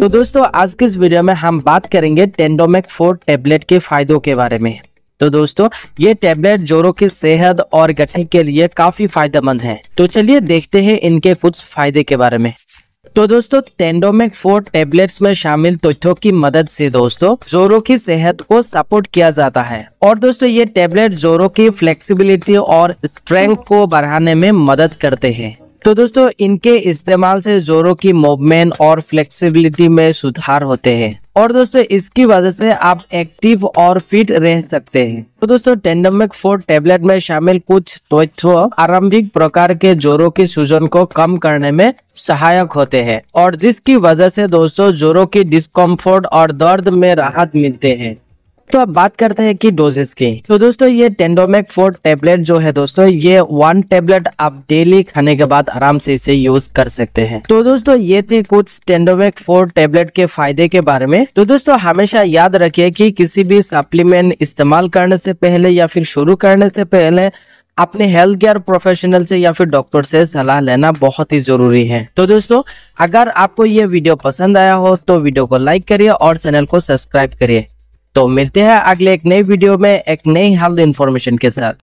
तो दोस्तों आज के इस वीडियो में हम बात करेंगे टेंडोमेक फोर टेबलेट के फायदों के बारे में तो दोस्तों ये टेबलेट जोरो की सेहत और गठन के लिए काफी फायदेमंद है तो चलिए देखते हैं इनके कुछ फायदे के बारे में तो दोस्तों टेंडोमेक फोर टेबलेट्स में शामिल तथ्यों की मदद से दोस्तों जोरों की सेहत को सपोर्ट किया जाता है और दोस्तों ये टेबलेट जोरों की फ्लेक्सिबिलिटी और स्ट्रेंथ को बढ़ाने में मदद करते हैं तो दोस्तों इनके इस्तेमाल से जोरों की मूवमेंट और फ्लेक्सिबिलिटी में सुधार होते हैं और दोस्तों इसकी वजह से आप एक्टिव और फिट रह सकते हैं तो दोस्तों टेंडमिक फोर टेबलेट में शामिल कुछ तथ्य आरंभिक प्रकार के जोरों की सूजन को कम करने में सहायक होते हैं और जिसकी वजह से दोस्तों जोरों की डिस्कम्फर्ट और दर्द में राहत मिलते हैं तो अब बात करते हैं कि डोजेस की तो दोस्तों ये टेंडोमेक फोर टेबलेट जो है दोस्तों ये वन टेबलेट आप डेली खाने के बाद आराम से इसे यूज कर सकते हैं तो दोस्तों ये थे कुछ टेंडोमेक फोर टेबलेट के फायदे के बारे में तो दोस्तों हमेशा याद रखिए कि किसी भी सप्लीमेंट इस्तेमाल करने से पहले या फिर शुरू करने से पहले अपने हेल्थ केयर प्रोफेशनल से या फिर डॉक्टर से सलाह लेना बहुत ही जरूरी है तो दोस्तों अगर आपको ये वीडियो पसंद आया हो तो वीडियो को लाइक करिए और चैनल को सब्सक्राइब करिए तो मिलते हैं अगले एक नई वीडियो में एक नई हेल्थ इन्फॉर्मेशन के साथ